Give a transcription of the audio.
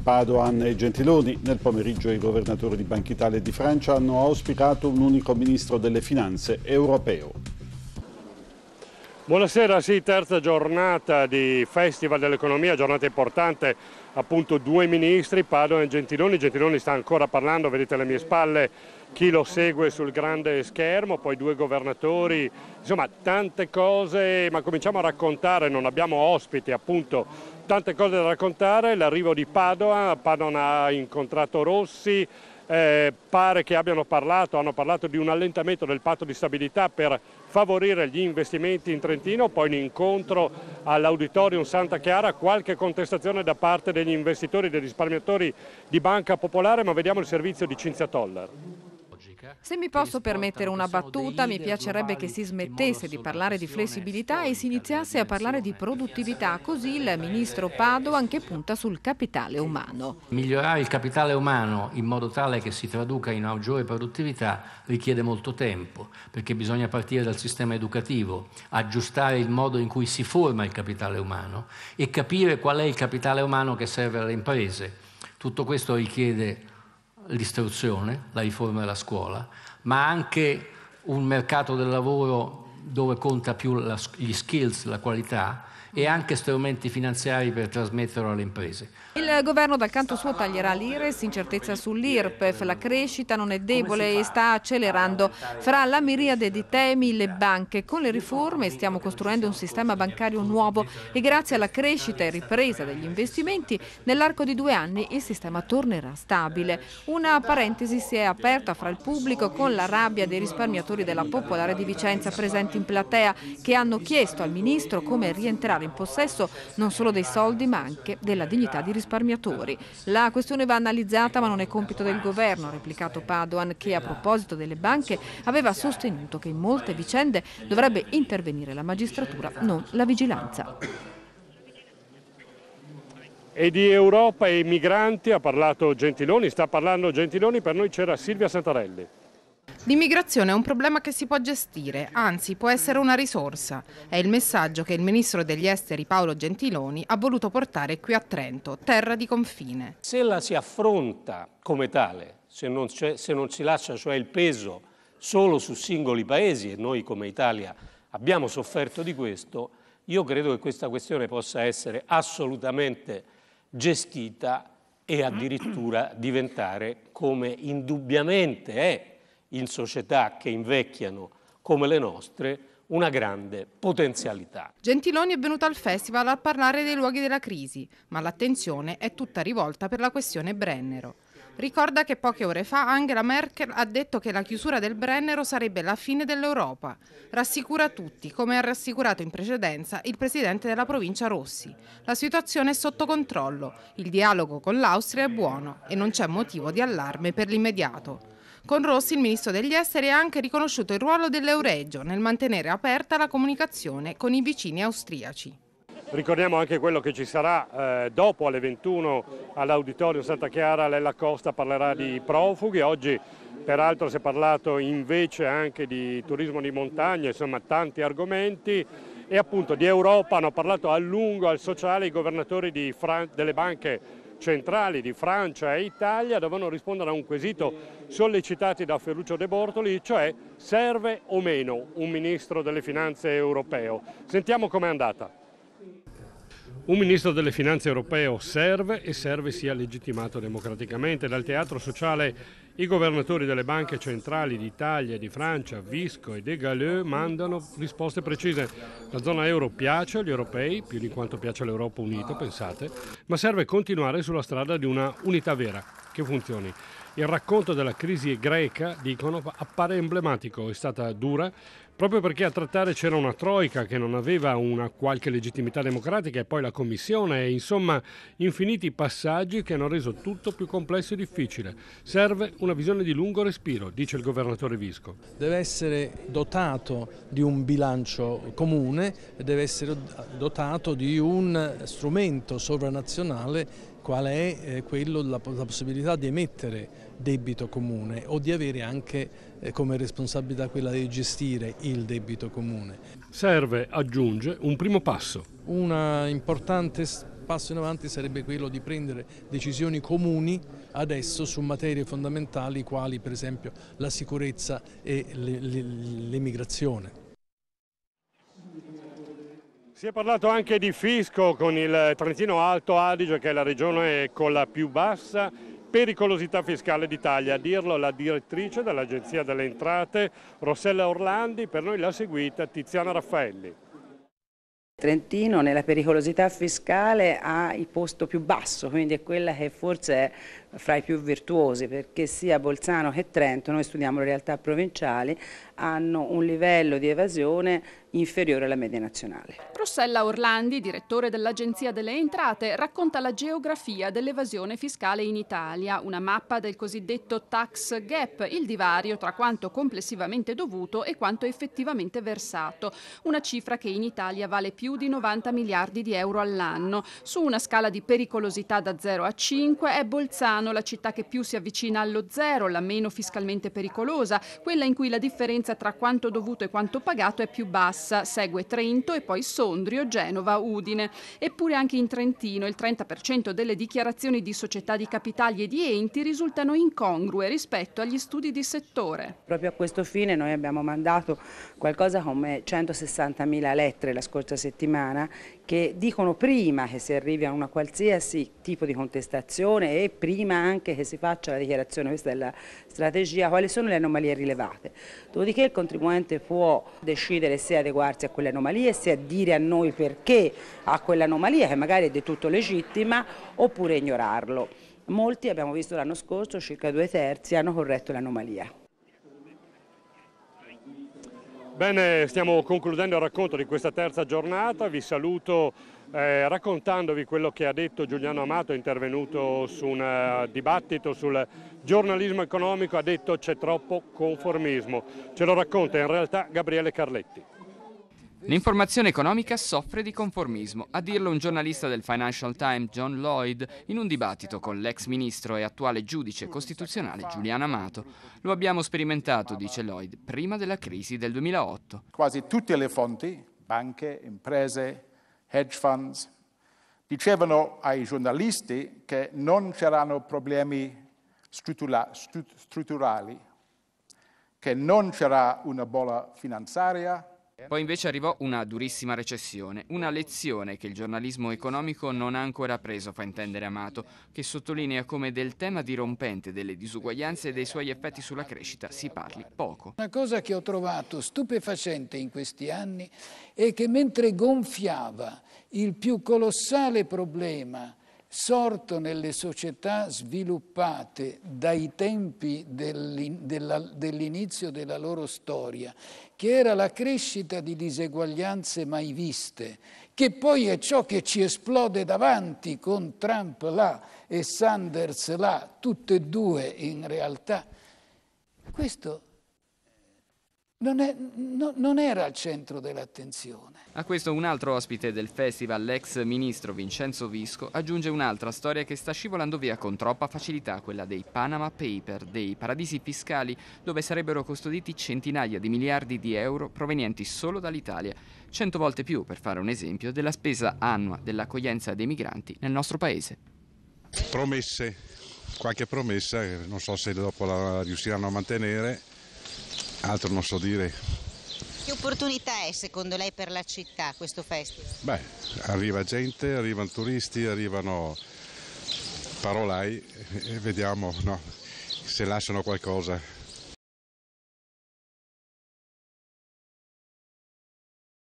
Padoan e Gentiloni. Nel pomeriggio i governatori di Banca Italia e di Francia hanno auspicato un unico ministro delle finanze europeo. Buonasera, sì, terza giornata di Festival dell'Economia, giornata importante appunto due ministri, Padoan e Gentiloni, Gentiloni sta ancora parlando, vedete alle mie spalle chi lo segue sul grande schermo, poi due governatori, insomma tante cose, ma cominciamo a raccontare, non abbiamo ospiti appunto, tante cose da raccontare, l'arrivo di Padoan, Padoan ha incontrato Rossi, eh, pare che abbiano parlato, hanno parlato di un allentamento del patto di stabilità per favorire gli investimenti in Trentino, poi incontro all'Auditorium Santa Chiara, qualche contestazione da parte degli investitori, dei risparmiatori di Banca Popolare, ma vediamo il servizio di Cinzia Toller. Se mi posso permettere una battuta, mi piacerebbe che si smettesse di parlare di flessibilità e si iniziasse a parlare di produttività, così il ministro Padoan che punta sul capitale umano. Migliorare il capitale umano in modo tale che si traduca in maggiore produttività richiede molto tempo, perché bisogna partire dal sistema educativo, aggiustare il modo in cui si forma il capitale umano e capire qual è il capitale umano che serve alle imprese. Tutto questo richiede l'istruzione, la riforma della scuola, ma anche un mercato del lavoro dove conta più la, gli skills, la qualità e anche strumenti finanziari per trasmetterlo alle imprese. Il governo dal canto suo taglierà l'IRES, incertezza sull'IRPEF, la crescita non è debole e sta accelerando. Fra la miriade di temi le banche, con le riforme stiamo costruendo un sistema bancario nuovo e grazie alla crescita e ripresa degli investimenti nell'arco di due anni il sistema tornerà stabile. Una parentesi si è aperta fra il pubblico con la rabbia dei risparmiatori della Popolare di Vicenza presente presenti in platea che hanno chiesto al Ministro come rientrare in possesso non solo dei soldi ma anche della dignità di risparmiatori. La questione va analizzata ma non è compito del Governo, ha replicato Padoan che a proposito delle banche aveva sostenuto che in molte vicende dovrebbe intervenire la magistratura, non la vigilanza e di Europa e migranti ha parlato Gentiloni, sta parlando Gentiloni, per noi c'era Silvia Santarelli. L'immigrazione è un problema che si può gestire, anzi può essere una risorsa. È il messaggio che il ministro degli esteri Paolo Gentiloni ha voluto portare qui a Trento, terra di confine. Se la si affronta come tale, se non, se non si lascia cioè il peso solo su singoli paesi, e noi come Italia abbiamo sofferto di questo, io credo che questa questione possa essere assolutamente gestita e addirittura diventare, come indubbiamente è, in società che invecchiano come le nostre una grande potenzialità. Gentiloni è venuto al festival a parlare dei luoghi della crisi, ma l'attenzione è tutta rivolta per la questione Brennero. Ricorda che poche ore fa Angela Merkel ha detto che la chiusura del Brennero sarebbe la fine dell'Europa. Rassicura tutti, come ha rassicurato in precedenza il presidente della provincia Rossi. La situazione è sotto controllo, il dialogo con l'Austria è buono e non c'è motivo di allarme per l'immediato. Con Rossi il ministro degli esteri ha anche riconosciuto il ruolo dell'Euregio nel mantenere aperta la comunicazione con i vicini austriaci. Ricordiamo anche quello che ci sarà eh, dopo alle 21 all'Auditorio Santa Chiara, Lella Costa parlerà di profughi, oggi peraltro si è parlato invece anche di turismo di montagna, insomma tanti argomenti e appunto di Europa hanno parlato a lungo al sociale i governatori Fran- delle banche centrali di Francia e Italia dovevano rispondere a un quesito sollecitato da Ferruccio De Bortoli, cioè serve o meno un ministro delle finanze europeo. Sentiamo com'è andata. Un ministro delle finanze europeo serve e serve sia legittimato democraticamente. Dal teatro sociale i governatori delle banche centrali d'Italia, di Francia, Visco e De Galeux mandano risposte precise. La zona euro piace agli europei, più di quanto piace l'Europa unita, pensate, ma serve continuare sulla strada di una unità vera che funzioni. Il racconto della crisi greca, dicono, appare emblematico, è stata dura proprio perché a trattare c'era una troica che non aveva una qualche legittimità democratica e poi la commissione e insomma infiniti passaggi che hanno reso tutto più complesso e difficile. Serve una visione di lungo respiro, dice il governatore Visco. Deve essere dotato di un bilancio comune, deve essere dotato di un strumento sovranazionale qual è eh, quello, la, la, possibilità di emettere debito comune o di avere anche eh, come responsabilità quella di gestire il debito comune. Serve, aggiunge, un primo passo. Un importante passo in avanti sarebbe quello di prendere decisioni comuni adesso su materie fondamentali quali per esempio la sicurezza e l'emigrazione. Si è parlato anche di fisco con il Trentino Alto Adige che è la regione con la più bassa pericolosità fiscale d'Italia, a dirlo la direttrice dell'Agenzia delle Entrate Rossella Orlandi, per noi la seguita Tiziana Raffaelli. Trentino nella pericolosità fiscale ha il posto più basso, quindi è quella che forse è fra i più virtuosi perché sia Bolzano che Trento, noi studiamo le realtà provinciali, hanno un livello di evasione inferiore alla media nazionale. Rossella Orlandi, direttore dell'Agenzia delle Entrate, racconta la geografia dell'evasione fiscale in Italia, una mappa del cosiddetto tax gap, il divario tra quanto complessivamente dovuto e quanto effettivamente versato, una cifra che in Italia vale più di 90 miliardi di euro all'anno. Su una scala di pericolosità da 0 a 5 è Bolzano Milano la città che più si avvicina allo zero, la meno fiscalmente pericolosa, quella in cui la differenza tra quanto dovuto e quanto pagato è più bassa, segue Trento e poi Sondrio, Genova, Udine. Eppure anche in Trentino il 30% delle dichiarazioni di società di capitali e di enti risultano incongrue rispetto agli studi di settore. Proprio a questo fine noi abbiamo mandato qualcosa come 160.000 lettere la scorsa settimana che dicono prima che si arrivi a una qualsiasi tipo di contestazione e prima anche che si faccia la dichiarazione, questa è la strategia, quali sono le anomalie rilevate. Dopodiché il contribuente può decidere se adeguarsi a quelle anomalie, se dire a noi perché ha quell'anomalia che magari è di tutto legittima oppure ignorarlo. Molti, abbiamo visto l'anno scorso, circa due terzi hanno corretto l'anomalia. Bene, stiamo concludendo il racconto di questa terza giornata, vi saluto eh, raccontandovi quello che ha detto Giuliano Amato, intervenuto su un uh, dibattito sul giornalismo economico, ha detto c'è troppo conformismo, ce lo racconta in realtà Gabriele Carletti. L'informazione economica soffre di conformismo, a dirlo un giornalista del Financial Times John Lloyd in un dibattito con l'ex ministro e attuale giudice costituzionale Giuliano Amato. Lo abbiamo sperimentato, dice Lloyd, prima della crisi del 2008. Quasi tutte le fonti, banche, imprese, hedge funds, dicevano ai giornalisti che non c'erano problemi struttura, strutturali, che non c'era una bolla finanziaria, poi invece arrivò una durissima recessione, una lezione che il giornalismo economico non ha ancora preso, fa intendere Amato, che sottolinea come del tema dirompente delle disuguaglianze e dei suoi effetti sulla crescita si parli poco. Una cosa che ho trovato stupefacente in questi anni è che mentre gonfiava il più colossale problema sorto nelle società sviluppate dai tempi dell'inizio della loro storia, che era la crescita di diseguaglianze mai viste, che poi è ciò che ci esplode davanti con Trump là e Sanders là, tutte e due in realtà. Questo non, è, no, non, era al centro dell'attenzione. A questo un altro ospite del festival, l'ex ministro Vincenzo Visco, aggiunge un'altra storia che sta scivolando via con troppa facilità, quella dei Panama Paper, dei paradisi fiscali dove sarebbero custoditi centinaia di miliardi di euro provenienti solo dall'Italia, cento volte più, per fare un esempio, della spesa annua dell'accoglienza dei migranti nel nostro paese. Promesse, qualche promessa, non so se dopo la riusciranno a mantenere altro non so dire. Che opportunità è secondo lei per la città questo festival? Beh, arriva gente, arrivano turisti, arrivano parolai e vediamo no, se lasciano qualcosa.